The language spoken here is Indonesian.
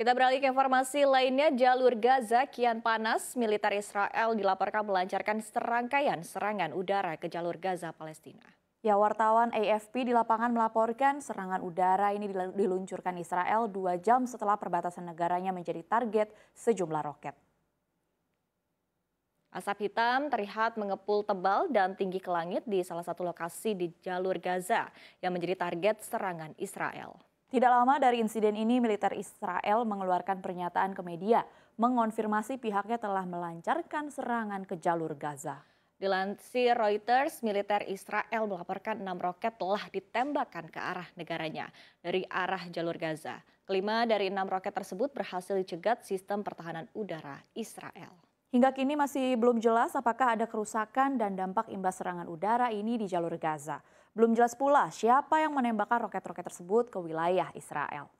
Kita beralih ke informasi lainnya, jalur Gaza kian panas, militer Israel dilaporkan melancarkan serangkaian serangan udara ke jalur Gaza Palestina. Ya, wartawan AFP di lapangan melaporkan serangan udara ini diluncurkan Israel dua jam setelah perbatasan negaranya menjadi target sejumlah roket. Asap hitam terlihat mengepul tebal dan tinggi ke langit di salah satu lokasi di jalur Gaza yang menjadi target serangan Israel. Tidak lama dari insiden ini, militer Israel mengeluarkan pernyataan ke media mengonfirmasi pihaknya telah melancarkan serangan ke jalur Gaza. Dilansir Reuters, militer Israel melaporkan enam roket telah ditembakkan ke arah negaranya dari arah jalur Gaza. Kelima dari enam roket tersebut berhasil dicegat sistem pertahanan udara Israel. Hingga kini masih belum jelas apakah ada kerusakan dan dampak imbas serangan udara ini di jalur Gaza. Belum jelas pula siapa yang menembakkan roket-roket tersebut ke wilayah Israel.